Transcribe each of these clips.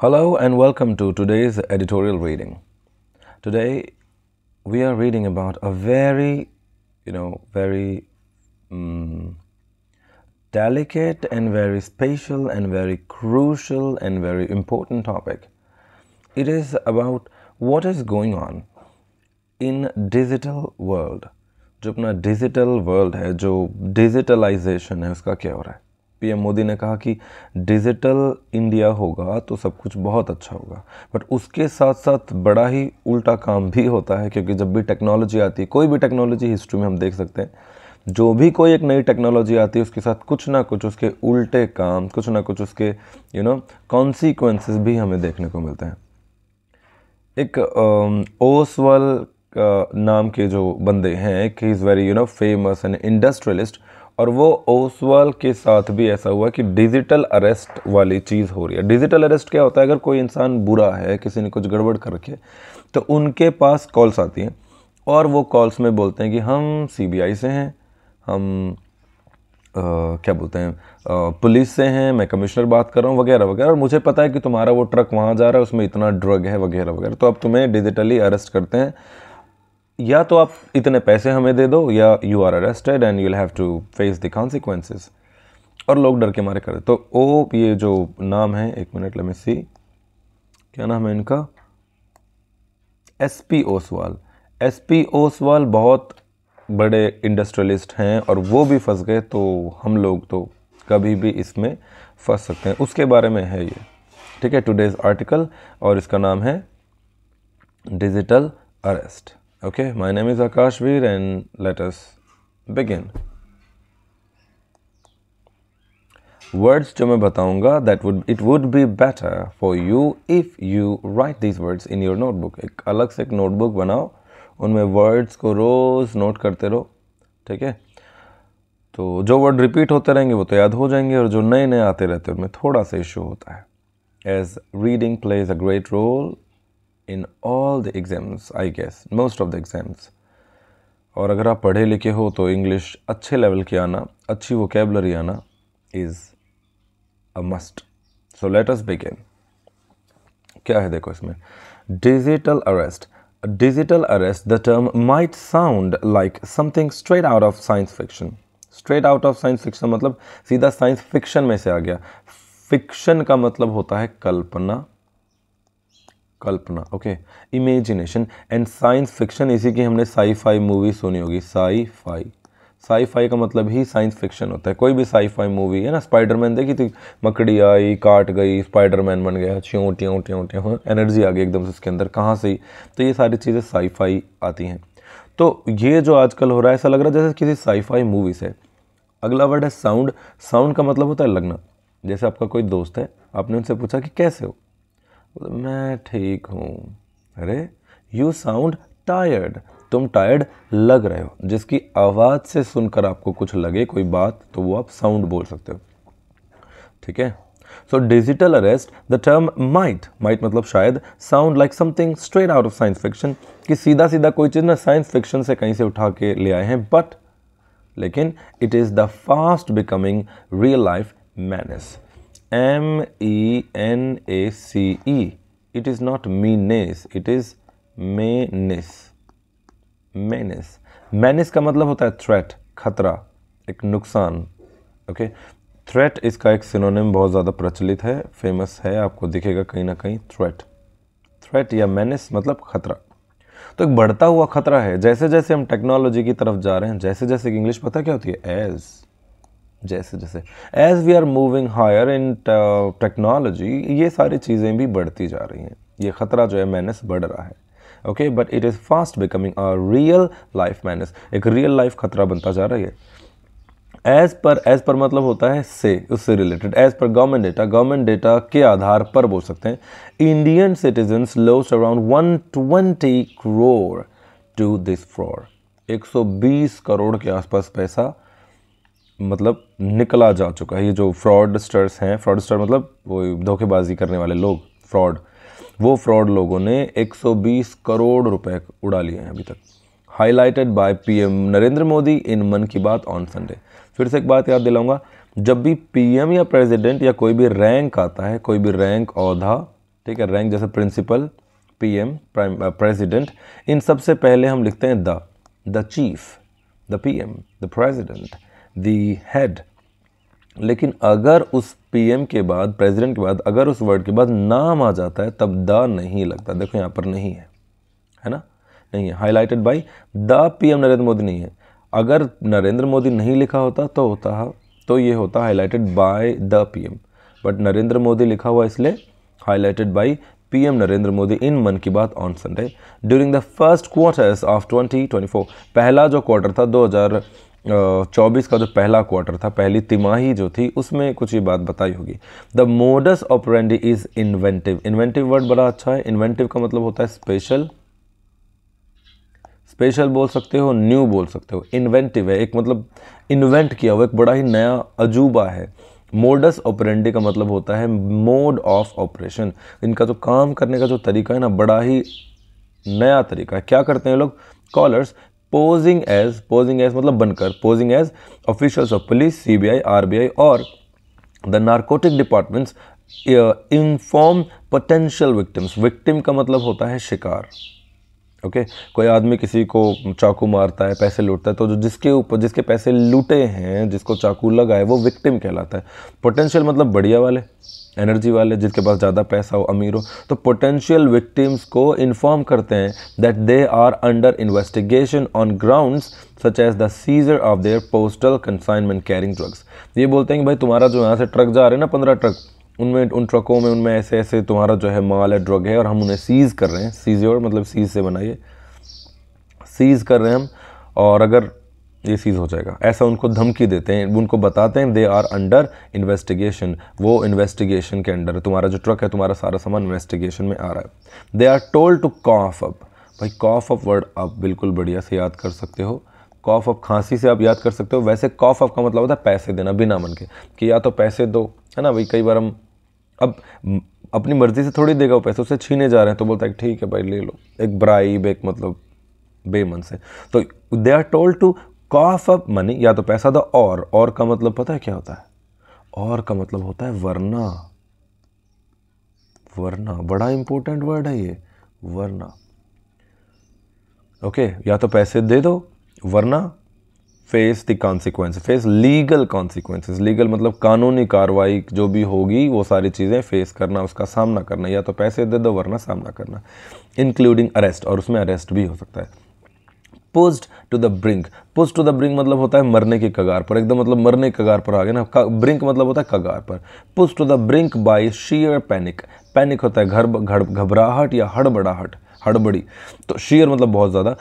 Hello and welcome to today's editorial reading. Today we are reading about a very, you know, very um, delicate and very spatial and very crucial and very important topic. It is about what is going on in digital world. जो अपना digital world है जो digitalization है उसका क्या हो रहा है पीएम मोदी ने कहा कि डिजिटल इंडिया होगा तो सब कुछ बहुत अच्छा होगा बट उसके साथ साथ बड़ा ही उल्टा काम भी होता है क्योंकि जब भी टेक्नोलॉजी आती है कोई भी टेक्नोलॉजी हिस्ट्री में हम देख सकते हैं जो भी कोई एक नई टेक्नोलॉजी आती है उसके साथ कुछ ना कुछ उसके उल्टे काम कुछ ना कुछ उसके यू नो कॉन्सिक्वेंसेस भी हमें देखने को मिलते हैं एक ओसवल नाम के जो बंदे हैं एक is very you know famous and industrialist और वो ओसवाल के साथ भी ऐसा हुआ कि डिजिटल अरेस्ट वाली चीज़ हो रही है डिजिटल अरेस्ट क्या होता है अगर कोई इंसान बुरा है किसी ने कुछ गड़बड़ करके तो उनके पास कॉल्स आती हैं और वो कॉल्स में बोलते हैं कि हम सीबीआई से हैं हम आ, क्या बोलते हैं आ, पुलिस से हैं मैं कमिश्नर बात कर रहा हूँ वगैरह वगैरह और मुझे पता है कि तुम्हारा वो ट्रक वहाँ जा रहा है उसमें इतना ड्रग है वगैरह वगैरह तो अब तुम्हें डिजिटली अरेस्ट करते हैं या तो आप इतने पैसे हमें दे दो या you are arrested and you have to face the consequences और लोग डर के मारे कर तो ओ ये जो नाम है एक मिनट लेमें सी क्या नाम है इनका S P Oswal S P Oswal बहुत बड़े इंडस्ट्रियलिस्ट हैं और वो भी फंस गए तो हम लोग तो कभी भी इसमें फंस सकते हैं उसके बारे में है ये ठीक है टुडेज़ आर्टिकल और इसका नाम है digital arrest Okay, my name is Akash Veer and let us begin. Words जो मैं बताऊंगा that would it would be better for you if you write these words in your notebook. एक अलग से एक notebook बनाओ उनमें words को रोज़ note करते रहो ठीक है तो जो word repeat होते रहेंगे वो तो याद हो जाएंगे और जो नए नए आते रहते हैं उनमें थोड़ा सा इशू होता है as reading plays a great role in all the exams I guess most of the exams और अगर आप पढ़े लिखे हो तो इंग्लिश अच्छे लेवल की आना अच्छी वोकेबलरी आना is a must so let us begin क्या है देखो इसमें digital arrest digital arrest the term might sound like something straight out of science fiction straight out of science fiction मतलब सीधा साइंस फिक्शन में से आ गया फिक्शन का मतलब होता है कल्पना कल्पना okay imagination and science fiction इसी की हमने साई फाई मूवी सुनी होगी साई फाई साई फाई का मतलब ही साइंस फिक्शन होता है कोई भी साई फाई मूवी है ना स्पाइडरमैन देखी थी मकड़ी आई काट गई स्पाइडरमैन बन गया ट्यों ट्यों ट्यों ट्यों एनर्जी हाँ, आ गई एकदम से उसके अंदर कहाँ से ही तो ये सारी चीज़ें साई फाई आती हैं तो ये जो आजकल हो रहा है ऐसा लग रहा है जैसे किसी साई फाई मूवी से अगला वर्ड है साउंड साउंड का मतलब होता है लगना जैसे आपका कोई दोस्त है आपने उनसे पूछा कि कैसे हो मैं ठीक हूँ अरे यू साउंड टायर्ड तुम टायर्ड लग रहे हो जिसकी आवाज़ से सुनकर आपको कुछ लगे कोई बात तो वो आप साउंड बोल सकते हो ठीक है so digital arrest the term might might मतलब शायद sound like something straight out of science fiction कि सीधा सीधा कोई चीज़ ना साइंस फिक्शन से कहीं से उठा के ले आए हैं बट लेकिन it is the fast becoming real life menace M E N A C E. It is not meanness, it is menace. Menace. Menace का मतलब होता है threat, खतरा, एक नुकसान. ओके थ्रेट इसका एक सिनोनिम बहुत ज़्यादा प्रचलित है फेमस है आपको दिखेगा कहीं ना कहीं थ्रेट थ्रेट या मैनिस मतलब खतरा तो एक बढ़ता हुआ खतरा है जैसे जैसे हम टेक्नोलॉजी की तरफ जा रहे हैं जैसे जैसे इंग्लिश पता क्या होती है एज़ जैसे जैसे as we are moving higher in technology ये सारी चीज़ें भी बढ़ती जा रही हैं ये ख़तरा जो है मैनस बढ़ रहा है okay but it is fast becoming a real life menace एक रियल लाइफ ख़तरा बनता जा रहा है एज़ पर एज़ पर मतलब होता है से उससे related as per government data government data के आधार पर बोल सकते हैं Indian citizens lost around one twenty crore to this fraud एक सौ बीस करोड़ के आसपास पैसा मतलब निकला जा चुका है ये जो फ्रॉडस्टर्स हैं फ्रॉडस्टर मतलब वो धोखेबाजी करने वाले लोग फ्रॉड वो फ्रॉड लोगों ने 120 करोड़ रुपए उड़ा लिए हैं अभी तक highlighted by PM Narendra Modi in Mann Ki Baat on Sunday फिर से एक बात याद दिलाऊंगा जब भी पीएम या प्रेसिडेंट या कोई भी रैंक आता है कोई भी रैंक औधा ठीक है रैंक जैसे प्रिंसिपल पीएम प्रेसिडेंट इन सबसे पहले हम लिखते हैं the the chief the PM the president the head लेकिन अगर उस पीएम के बाद प्रेसिडेंट के बाद अगर उस वर्ड के बाद नाम आ जाता है तब द नहीं लगता देखो यहाँ पर नहीं है है ना नहीं है highlighted by the PM Narendra Modi नहीं है अगर नरेंद्र मोदी नहीं लिखा होता तो होता तो ये होता highlighted by the PM but Narendra Modi लिखा हुआ इसलिए highlighted by PM Narendra Modi in Mann Ki Baat on Sunday during the first quarters of 2024 पहला जो क्वार्टर था चौबीस का जो पहला क्वार्टर था पहली तिमाही जो थी उसमें कुछ ये बात बताई होगी the modus operandi is inventive inventive word बड़ा अच्छा है इन्वेंटिव का मतलब होता है स्पेशल स्पेशल बोल सकते हो न्यू बोल सकते हो इन्वेंटिव है एक मतलब इन्वेंट किया हुआ एक बड़ा ही नया अजूबा है मोडस ऑपरेंडी का मतलब होता है मोड ऑफ ऑपरेशन इनका जो काम करने का जो तरीका है ना बड़ा ही नया तरीका है क्या करते हैं लोग callers posing as posing as मतलब बनकर posing as officials of police CBI RBI और the narcotic departments inform potential victims victim का मतलब होता है शिकार ओके okay? कोई आदमी किसी को चाकू मारता है पैसे लूटता है तो जो जिसके ऊपर जिसके पैसे लूटे हैं जिसको चाकू लगा है वो विक्टिम कहलाता है पोटेंशियल मतलब बढ़िया वाले एनर्जी वाले जिसके पास ज़्यादा पैसा हो अमीर हो तो पोटेंशियल विक्टिम्स को इन्फॉर्म करते हैं that they are under investigation on grounds such as the seizure of their postal consignment carrying drugs ये बोलते हैं कि भाई तुम्हारा जो यहाँ से ट्रक जा रहे हैं ना पंद्रह ट्रक उनमें उन ट्रकों में उनमें ऐसे ऐसे तुम्हारा जो है माल है ड्रग है और हम उन्हें सीज़ कर रहे हैं सीज़ मतलब सीज़ से बनाइए सीज़ कर रहे हैं हम और अगर ये चीज़ हो जाएगा ऐसा उनको धमकी देते हैं उनको बताते हैं दे आर अंडर इन्वेस्टिगेशन वो इन्वेस्टिगेशन के अंडर तुम्हारा जो ट्रक है तुम्हारा सारा सामान इन्वेस्टिगेशन में आ रहा है they are told to cough up भाई कॉफ अप वर्ड आप बिल्कुल बढ़िया से याद कर सकते हो कॉफ अप खांसी से आप याद कर सकते हो वैसे कॉफ अप का मतलब होता है पैसे देना बिना मन के कि या तो पैसे दो है ना भाई कई बार हम अब अपनी मर्ज़ी से थोड़ी देगा वो पैसे उसे छीने जा रहे हैं तो बोलता है ठीक है भाई ले लो एक ब्राइब एक मतलब बेमन से तो they are told to cough up money या तो पैसा दो और और का मतलब पता है क्या होता है और का मतलब होता है वरना वरना बड़ा इंपॉर्टेंट वर्ड है ये वरना ओके okay, या तो पैसे दे दो वरना face the consequence face legal consequence legal मतलब कानूनी कार्रवाई जो भी होगी वो सारी चीज़ें फेस करना उसका सामना करना या तो पैसे दे दो वरना सामना करना इंक्लूडिंग अरेस्ट और उसमें अरेस्ट भी हो सकता है post to the brink post to the brink मतलब होता है मरने के कगार पर एकदम मतलब मरने के कगार पर आ गए ना ब्रिंक मतलब होता है कगार पर pushed to the brink by sheer panic panic होता है घर घर घबराहट या हड़बड़ाहट हड़बड़ी तो शीयर मतलब बहुत ज़्यादा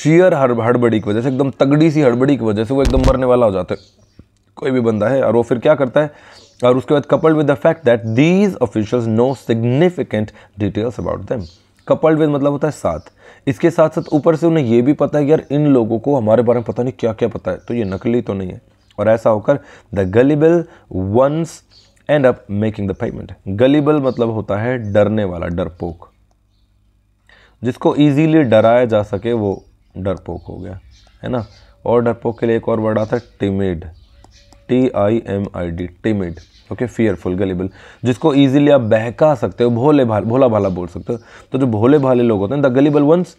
शीयर हड़बड़ी की वजह से एकदम तगड़ी सी हड़बड़ी की वजह से वो एकदम मरने वाला हो जाता है कोई भी बंदा है और वो फिर क्या करता है और उसके बाद coupled with the fact that these officials know significant details about them coupled with मतलब होता है साथ इसके साथ साथ ऊपर से उन्हें यह भी पता है यार इन लोगों को हमारे बारे में पता नहीं क्या क्या पता है तो ये नकली तो नहीं है और ऐसा होकर the gullible ones end up making the payment gullible मतलब होता है डरने वाला डरपोक जिसको ईजीली डराया जा सके वो डरपोक हो गया है ना और डरपोक के लिए एक और वर्ड आता है timid T I M I D timid okay fearful gullible जिसको ईजिली आप बहका सकते हो भोले भाल भोला भाला बोल सकते हो तो जो भोले भाले लोग होते हैं the gullible ones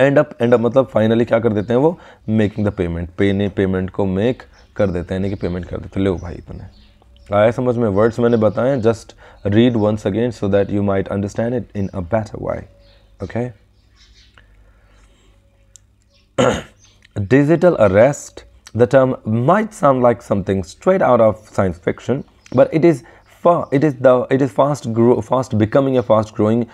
end up end up मतलब फाइनली क्या कर देते हैं वो मेकिंग द पेमेंट पे ने पेमेंट को मेक कर देते हैं यानी कि पेमेंट कर देते हैं लो भाई इतने आया समझ में वर्ड्स मैंने बताए just read once again so that you might understand it in a better way okay digital arrest The term might sound like something straight out of science fiction, but it is it is the it is fast grow fast becoming a fast growing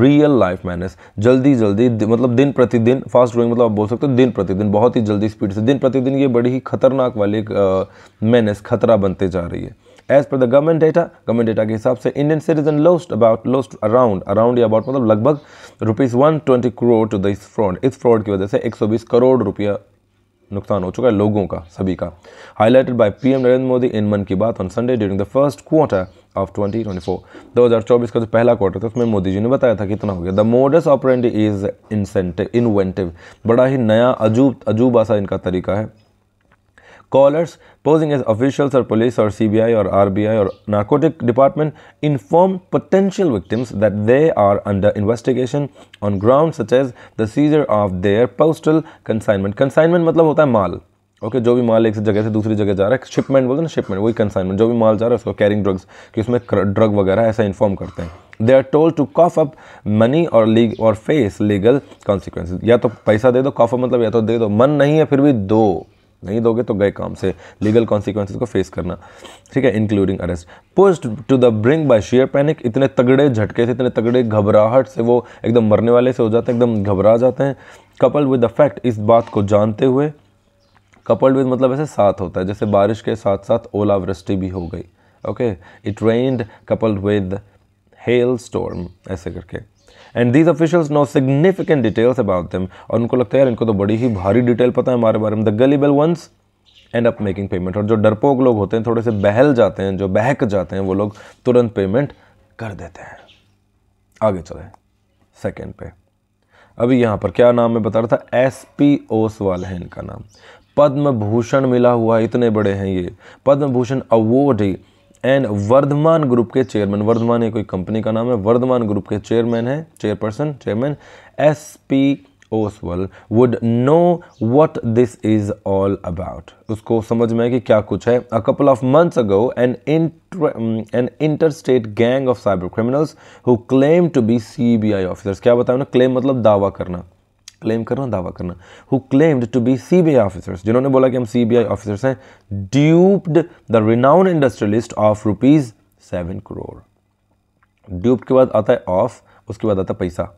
real life menace. जल्दी जल्दी मतलब दिन प्रतिदिन fast growing मतलब आप बोल सकते हो दिन प्रतिदिन बहुत ही जल्दी स्पीड से दिन प्रतिदिन ये बड़ी ही खतरनाक वाली मैनर्स uh, खतरा बनते जा रही है as per the government data government data के हिसाब से Indian citizen lost about lost around around या अबाउट मतलब लगभग rupees one twenty crore to the इस फ्रॉड इस फ्रॉड की वजह से 120 करोड़ रुपया नुकसान हो चुका है लोगों का सभी का highlighted by PM Narendra Modi in Mann Ki Baat on Sunday during the first quarter of 2024 2024 का जो पहला क्वार्टर था उसमें मोदी जी ने बताया था कितना हो गया the modus operandi is incentive inventive बड़ा ही नया अजूब अजूबा सा इनका तरीका है Callers posing as officials or police or CBI or RBI or narcotic department inform potential victims that they are under investigation on grounds such as the seizure of their postal consignment. Consignment मतलब होता है माल okay okay, जो भी माल एक से जगह से दूसरी जगह जा रहा है शिपमेंट बोलते हैं ना शिपमेंट वही कंसाइनमेंट जो भी माल जा रहा है उसको कैरिंग ड्रग्स कि उसमें ड्रग वगैरह ऐसा इन्फॉर्म करते हैं they are told to cough up money और लीग और फेस लीगल कॉन्सिक्वेंस या तो पैसा दे दो कॉफ अप मतलब या तो दे दो मन नहीं है फिर भी दो नहीं दोगे तो गए काम से लीगल कॉन्सिक्वेंस को फेस करना ठीक है including arrest post to the brink by sheer panic इतने तगड़े झटके से इतने तगड़े घबराहट से वो एकदम मरने वाले से हो जाते हैं एकदम घबरा जाते हैं कपल विद द फैक्ट इस बात को जानते हुए कपल्ड विद मतलब ऐसे साथ होता है जैसे बारिश के साथ साथ ओलावृष्टि भी हो गई okay it rained coupled with hail storm ऐसे करके and these officials know significant details about them और उनको लगता है यार इनको तो बड़ी ही भारी डिटेल पता है हमारे बारे में the gullible ones end up making payment और जो डरपोक लोग होते हैं थोड़े से बहल जाते हैं जो बहक जाते हैं वो लोग तुरंत पेमेंट कर देते हैं आगे चले सेकेंड पे अभी यहाँ पर क्या नाम मैं बता रहा था एस पी ओसवाल है इनका नाम पद्म भूषण मिला हुआ इतने बड़े हैं ये पद्म भूषण अवॉर्ड ही एन वर्धमान ग्रुप के चेयरमैन वर्धमान ये कोई कंपनी का नाम है वर्धमान ग्रुप के चेयरमैन है chairperson chairman S P Oswal would know what this is all about उसको समझ में कि क्या कुछ है a couple of months ago an an inter state gang of cyber criminals who claim to be C B I officers क्या बताया ना क्लेम मतलब दावा करना क्लेम करना दावा करना who claimed to be C B I officers जिन्होंने बोला कि हम सी बी आई ऑफिसर्स हैं duped the renowned industrialist of rupees seven crore dupe के बाद आता है ऑफ उसके बाद आता है पैसा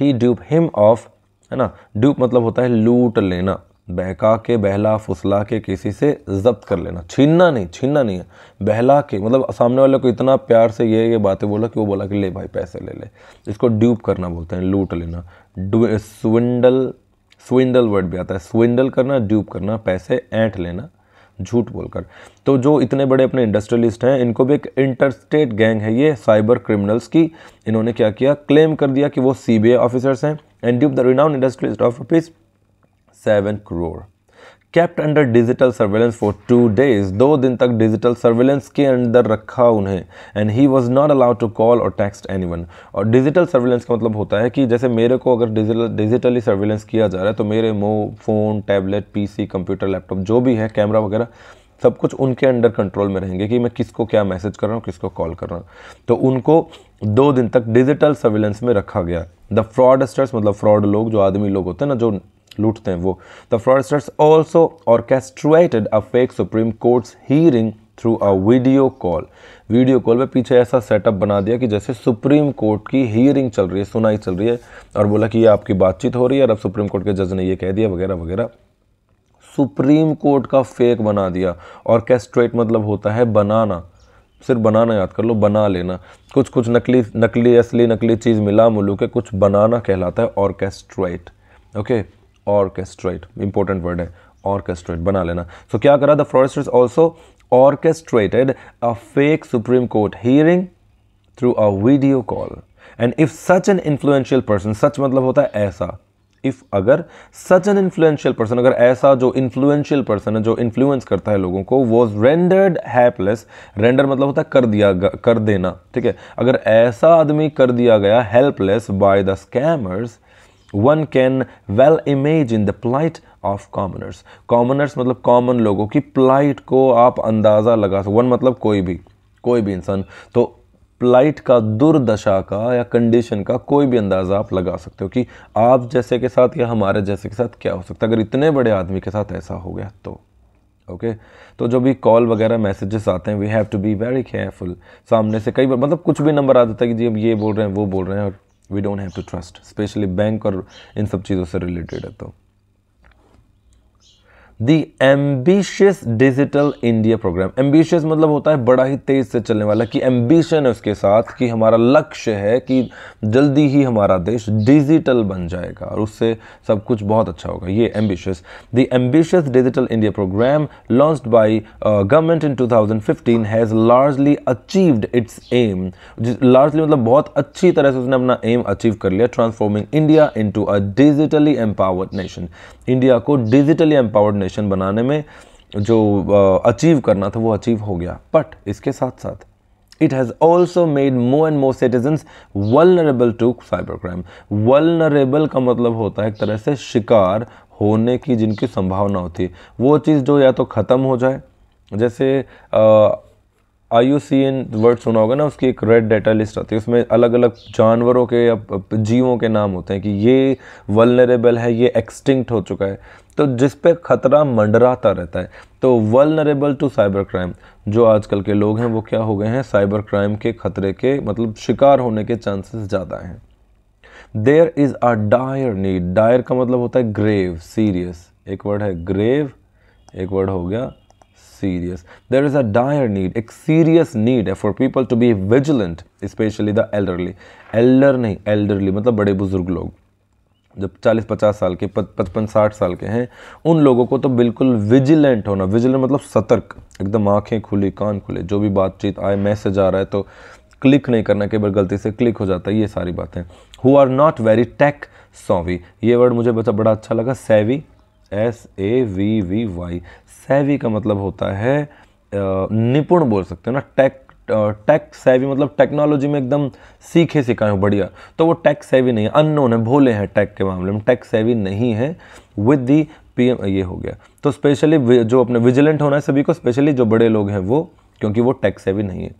ही ड्यूप हिम ऑफ है ना ड्यूप मतलब होता है लूट लेना बहका के बहला फुसला के किसी से जब्त कर लेना छीनना नहीं छीनना नहीं है बहला के मतलब सामने वाले को इतना प्यार से ये ये बातें बोला कि वो बोला कि ले भाई पैसे ले ले इसको ड्यूप करना बोलते हैं लूट लेना स्विंडल स्विंडल वर्ड भी आता है स्विंडल करना ड्यूब करना पैसे ऐंठ लेना झूठ बोलकर तो जो इतने बड़े अपने इंडस्ट्रियलिस्ट हैं इनको भी एक इंटरस्टेट गैंग है ये साइबर क्रिमिनल्स की इन्होंने क्या किया क्लेम कर दिया कि वो सीबीआई ऑफिसर्स हैं and duped the renowned industrialist of rupees seven crore kept under digital surveillance for two days दो दिन तक डिजिटल सर्वेलेंस के अंदर रखा उन्हें and he was not allowed to call और टेक्सट एनी वन और डिजिटल सर्वेलेंस का मतलब होता है कि जैसे मेरे को अगर डिजिटल डिजिटली सर्वेलेंस किया जा रहा है तो मेरे मोह फ़ोन टैबलेट सी कंप्यूटर लैपटॉप जो भी है कैमरा वगैरह सब कुछ उनके अंडर कंट्रोल में रहेंगे कि मैं किसको क्या मैसेज कर रहा हूँ किसको कॉल कर रहा हूँ तो उनको दो दिन तक डिजिटल सर्विलेंस में रखा गया द फ्रॉडस्टर्स मतलब फ्रॉड लोग जो आदमी लोग होते हैं ना जो लूटते हैं वो the fraudsters also orchestrated a fake Supreme Courts hearing through a video call video call में पीछे ऐसा सेटअप बना दिया कि जैसे सुप्रीम कोर्ट की हियरिंग चल रही है सुनाई चल रही है और बोला कि ये आपकी बातचीत हो रही है और अब सुप्रीम कोर्ट के जज ने ये कह दिया वगैरह वगैरह सुप्रीम कोर्ट का फेक बना दिया ऑर्केस्ट्रेट मतलब होता है बनाना सिर्फ बनाना याद कर लो बना लेना कुछ कुछ नकली नकली असली नकली चीज़ मिला मुलू के कुछ बनाना कहलाता है orchestrate okay orchestrate important word है ऑर्केस्ट्रेट बना लेना सो so, क्या करा the fraudsters also orchestrated a fake Supreme Court hearing through a video call and if such an influential person such मतलब होता है ऐसा इफ अगर सच एन इन्फ्लुएंशियल पर्सन अगर ऐसा जो इन्फ्लुएंशियल पर्सन है जो इन्फ्लुएंस करता है लोगों को वॉज रेंडर्ड हैपलेस रेंडर मतलब होता है कर दिया कर देना ठीक है अगर ऐसा आदमी कर दिया गया helpless by the scammers one can well in the plight of commoners commoners मतलब कॉमन लोगों की प्लाइट को आप अंदाज़ा लगा सको वन मतलब कोई भी कोई भी इंसान तो प्लाइट का दुर्दशा का या कंडीशन का कोई भी अंदाज़ा आप लगा सकते हो कि आप जैसे के साथ या हमारे जैसे के साथ क्या हो सकता है अगर इतने बड़े आदमी के साथ ऐसा हो गया तो ओके okay? तो जो भी कॉल वगैरह मैसेजेस आते हैं we have to be very careful सामने से कई बार मतलब कुछ भी नंबर आ जाता है कि जी अब ये बोल रहे हैं वो बोल रहे हैं और we don't have to trust specially bank और इन सब चीज़ों से रिलेटेड है तो the ambitious digital India programme ambitious मतलब होता है बड़ा ही तेज़ से चलने वाला कि एम्बिशन है उसके साथ कि हमारा लक्ष्य है कि जल्दी ही हमारा देश डिजिटल बन जाएगा और उससे सब कुछ बहुत अच्छा होगा ये ambitious the ambitious digital India programme launch by government in two thousand fifteen has largely achieved its aim largely मतलब बहुत अच्छी तरह से उसने अपना एम अचीव कर लिया transforming India into a digitally empowered nation India को डिजिटली एम्पावर्ड डेस्टिनेशन बनाने में जो अचीव uh, करना था वो अचीव हो गया बट इसके साथ साथ it has also made more and more citizens vulnerable to cyber crime vulnerable का मतलब होता है एक तरह से शिकार होने की जिनकी संभावना होती है वो चीज़ जो या तो ख़त्म हो जाए जैसे आ, आई वर्ड सुना होगा ना उसकी एक रेड डेटा लिस्ट आती है उसमें अलग अलग जानवरों के या जीवों के नाम होते हैं कि ये वलनरेबल है ये एक्सटिंक्ट हो चुका है तो जिस पे ख़तरा मंडराता रहता है तो वलनरेबल टू साइबर क्राइम जो आजकल के लोग हैं वो क्या हो गए हैं साइबर क्राइम के ख़तरे के मतलब शिकार होने के चांसेस ज़्यादा हैं there is a dire need dire का मतलब होता है ग्रेव सीरियस एक वर्ड है ग्रेव एक वर्ड हो गया serious. There is a dire need, a serious need for people to be vigilant, especially the elderly. Elder नहीं elderly मतलब बड़े बुजुर्ग लोग जब 40-50 साल के 55-60 साल के हैं उन लोगों को तो बिल्कुल विजिलेंट होना विजिलेंट मतलब सतर्क एकदम आँखें खुली कान खुले जो भी बातचीत आए मैसेज आ रहा है तो क्लिक नहीं करना कई बार गलती से क्लिक हो जाता है ये सारी बातें who are not very tech savvy ये वर्ड मुझे बचा बड़ा अच्छा लगा savvy S A V V Y savvy का मतलब होता है निपुण बोल सकते हो ना टेक टेक सेवी मतलब टेक्नोलॉजी में एकदम सीखे सिखाए हो बढ़िया तो वो टेक सेवी नहीं है अननोन है भोले हैं टेक के मामले में टेक सेवी नहीं है विद दी पी ये हो गया तो स्पेशली जो अपने विजिलेंट होना है सभी को स्पेशली जो बड़े लोग हैं वो क्योंकि वो टैक्स सेवी नहीं है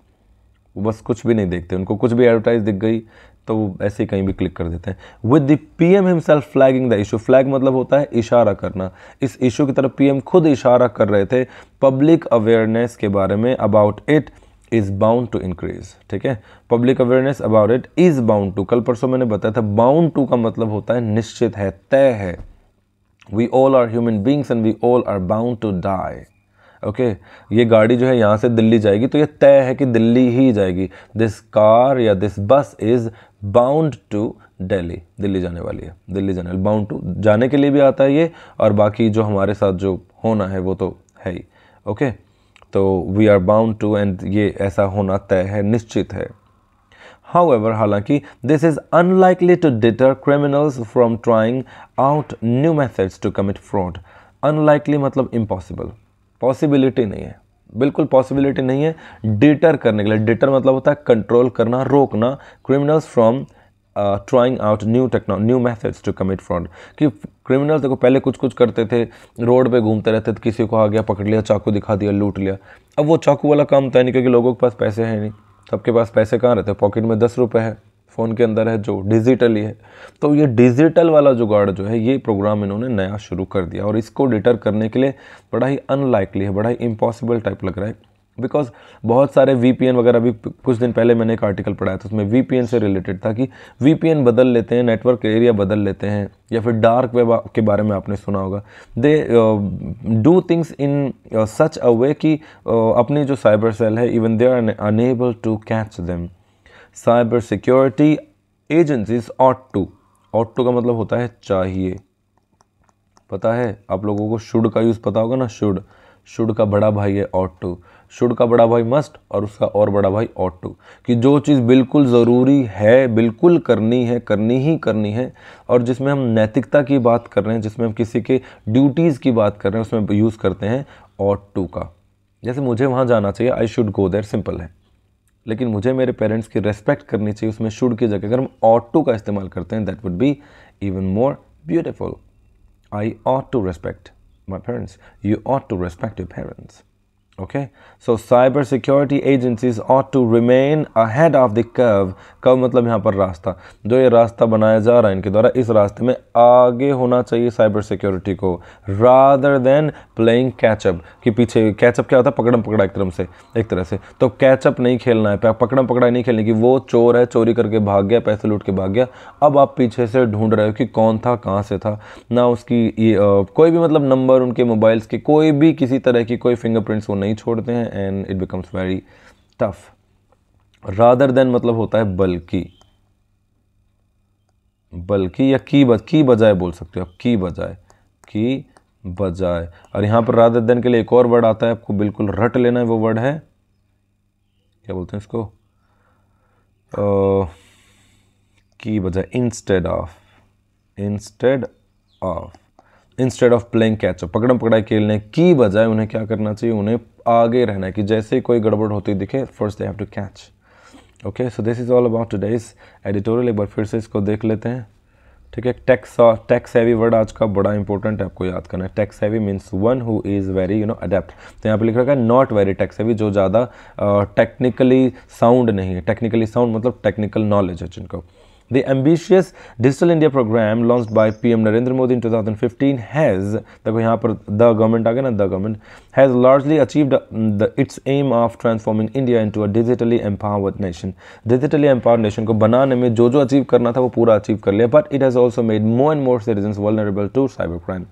वो बस कुछ भी नहीं देखते उनको कुछ भी एडवर्टाइज दिख गई तो वो ऐसे ही कहीं भी क्लिक कर देते हैं with the P M himself flagging the issue flag मतलब होता है इशारा करना इस इशू की तरफ पी एम खुद इशारा कर रहे थे पब्लिक अवेयरनेस के बारे में about it is bound to increase ठीक है public awareness about it is bound to कल परसों मैंने बताया था बाउंड टू का मतलब होता है निश्चित है तय है we all are human beings and we all are bound to die okay ये गाड़ी जो है यहाँ से दिल्ली जाएगी तो ये तय है कि दिल्ली ही जाएगी दिस कार या this bus is bound to Delhi Delhi जाने वाली है दिल्ली जाने बाउंड टू जाने के लिए भी आता है ये और बाकी जो हमारे साथ जो होना है वो तो है ही ओके तो we are bound to and ये ऐसा होना तय है निश्चित है हाउ एवर हालांकि this is unlikely to deter criminals from trying out new methods to commit fraud unlikely मतलब इम्पॉसिबल पॉसिबिलिटी नहीं है बिल्कुल पॉसिबिलिटी नहीं है डिटर करने के लिए डिटर मतलब होता है कंट्रोल करना रोकना criminals from trying out new techno new methods to commit fraud कि क्रिमिनल्स देखो पहले कुछ कुछ करते थे रोड पे घूमते रहते थे किसी को आ गया पकड़ लिया चाकू दिखा दिया लूट लिया अब वो चाकू वाला काम तो है नहीं क्योंकि लोगों के पास पैसे है नहीं सबके पास पैसे कहाँ रहते पॉकेट में दस रुपये है फ़ोन के अंदर है जो डिजिटली है तो ये डिजिटल वाला जुगाड़ जो है ये प्रोग्राम इन्होंने नया शुरू कर दिया और इसको डिटर करने के लिए बड़ा ही अनलाइकली है बड़ा ही इम्पॉसिबल टाइप लग रहा है बिकॉज बहुत सारे वी वगैरह भी कुछ दिन पहले मैंने एक आर्टिकल पढ़ाया था उसमें वी से रिलेटेड था कि वी बदल लेते हैं नेटवर्क एरिया बदल लेते हैं या फिर डार्क वेब के बारे में आपने सुना होगा दे डू थिंग्स इन सच अ वे कि uh, अपनी जो साइबर सेल है even they are unable to catch them cyber security agencies ought to ought to का मतलब होता है चाहिए पता है आप लोगों को शुड का यूज़ पता होगा ना शुड शुड का बड़ा भाई है ऑट टू शुड का बड़ा भाई मस्ट और उसका और बड़ा भाई ऑट टू कि जो चीज़ बिल्कुल ज़रूरी है बिल्कुल करनी है करनी ही करनी है और जिसमें हम नैतिकता की बात कर रहे हैं जिसमें हम किसी के ड्यूटीज़ की बात कर रहे हैं उसमें यूज़ करते हैं ऑट टू का जैसे मुझे वहाँ जाना चाहिए I should go there simple है लेकिन मुझे मेरे पेरेंट्स की रेस्पेक्ट करनी चाहिए उसमें शुड की जगह अगर हम ऑट टू का इस्तेमाल करते हैं that would be even more beautiful I ought to respect my parents you ought to respect your parents Okay, so cyber security agencies ought to remain ahead of the curve. Curve मतलब यहाँ पर रास्ता जो ये रास्ता बनाया जा रहा है इनके द्वारा इस रास्ते में आगे होना चाहिए साइबर सिक्योरिटी को रादर देन प्लेइंग कैचअप कि पीछे कैचअप क्या होता है पकड़म पकड़ा एक तरह से एक तरह से तो कैचअप नहीं खेलना है पकड़म पकड़ा नहीं खेलने की वो चोर है चोरी करके भाग गया पैसे लूट के भाग गया अब आप पीछे से ढूंढ रहे हो कि कौन था कहाँ से था ना उसकी ये, आ, कोई भी मतलब नंबर उनके मोबाइल्स के कोई भी किसी तरह की कोई फिंगरप्रिंट्स होने नहीं छोड़ते हैं and it becomes very tough rather than मतलब होता है बल्कि बल्कि या की बज की बजाय बोल सकते हो आप की बजाय की बजाय और यहां पर रादर देन के लिए एक और वर्ड आता है आपको बिल्कुल रट लेना है वो वर्ड है क्या बोलते हैं इसको की बजाय instead of instead of instead of playing catch up पकड़म पकड़ाई खेलने की बजाय उन्हें क्या करना चाहिए उन्हें आगे रहना है कि जैसे ही कोई गड़बड़ होती दिखे first they have to catch okay so this is all about इस एडिटोरियल एक बार फिर से इसको देख लेते हैं ठीक है टैक्स टैक्स हैवी वर्ड आज का बड़ा इंपॉर्टेंट है आपको याद करना है tech savvy means one who is very you know adept तो यहाँ पे लिख रखा है नॉट वेरी टैक्स हैवी जो ज़्यादा टेक्निकली साउंड नहीं है टेक्निकली साउंड मतलब टेक्निकल नॉलेज है जिनको The ambitious Digital India program launched by PM Narendra Modi in 2015 has देखो यहाँ पर the government आ गया ना the government has largely achieved the, its aim of transforming India into a digitally empowered nation. Digitally empowered nation को बनाने में जो जो achieve करना था वो पूरा achieve कर लिया but it has also made more and more citizens vulnerable to cyber crime.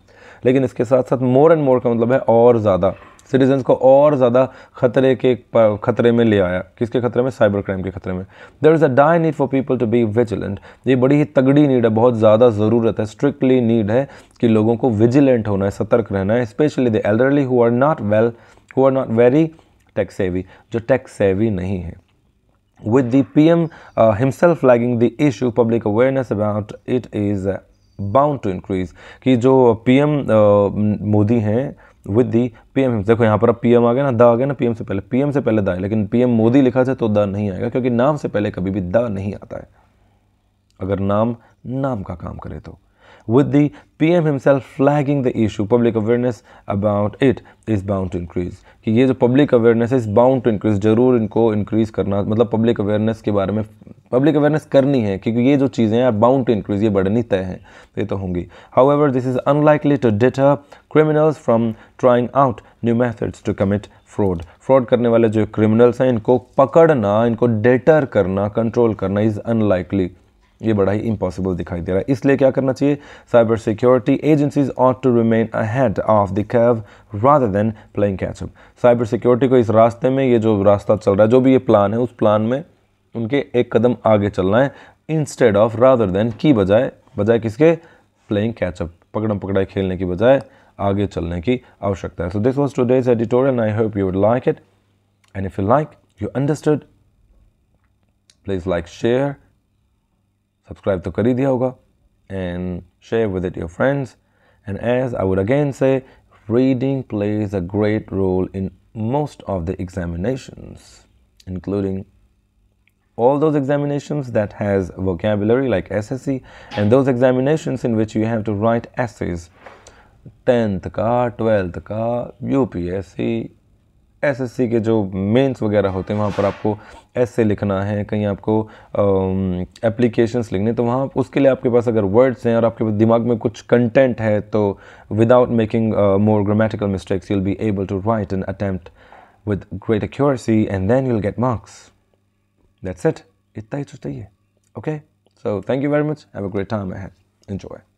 लेकिन इसके साथ साथ more and more का मतलब है और ज़्यादा सिटीजन्स को और ज़्यादा खतरे के खतरे में ले आया किसके खतरे में साइबर क्राइम के खतरे में there is a dire need for people to be vigilant ये बड़ी ही तगड़ी नीड है बहुत ज़्यादा ज़रूरत है स्ट्रिक्टली नीड है कि लोगों को विजिलेंट होना है सतर्क रहना है specially the elderly who are not well who are not very tech savvy जो टैक्स सेवी नहीं है with the P M himself flagging the issue public awareness about it is bound to increase कि जो P M Modi हैं with the P M देखो यहाँ पर अब पी एम आ गया ना द आ गया ना पी एम से पहले पी एम से पहले द है लेकिन एम मोदी लिखा था तो द नहीं आएगा क्योंकि नाम से पहले कभी भी द नहीं आता है अगर नाम नाम का काम करे तो with the PM himself flagging the issue public awareness about it is bound to increase कि ये जो public awareness is bound to increase ज़रूर इनको इंक्रीज़ करना मतलब पब्लिक अवेयरनेस के बारे में पब्लिक अवेयरनेस करनी है क्योंकि ये जो चीज़ें हैं बाउंड टू इंक्रीज़ ये बढ़नी तय हैं ये तो होंगी however this is unlikely to criminals criminals trying trying out new methods to commit fraud fraud करने वाले जो क्रिमिनल्स हैं इनको पकड़ना इनको डेटर करना कंट्रोल करना इज़ अनलाइकली ये बड़ा ही इम्पॉसिबल दिखाई दे रहा है इसलिए क्या करना चाहिए cyber security agencies ought to remain ahead of the curve rather than playing catch up cyber security को इस रास्ते में ये जो रास्ता चल रहा है जो भी ये प्लान है उस प्लान में उनके एक कदम आगे चलना है इंस्टेड ऑफ रादर देन की बजाय बजाय किसके प्लेइंग कैचअप पकड़म पकड़ाई खेलने की बजाय आगे चलने की आवश्यकता है so this was today's editorial I hope you would like it and if you like you understood please like share Subscribe to Karidi Yoga and share with it your friends. And as I would again say, reading plays a great role in most of the examinations including all those examinations that has vocabulary like ssc and those examinations in which you have to write essays 10th ka 12th ka upsc SSC के जो mains वगैरह होते हैं वहाँ पर आपको S लिखना है कहीं आपको एप्लीकेशंस लिखने तो वहाँ उसके लिए आपके पास अगर वर्ड्स हैं और आपके पास दिमाग में कुछ कंटेंट है तो without making more grammatical mistakes you'll be able to write an attempt with great accuracy and then you'll get marks that's it इतना ही तो चाहिए okay so thank you very much have a great time I had enjoy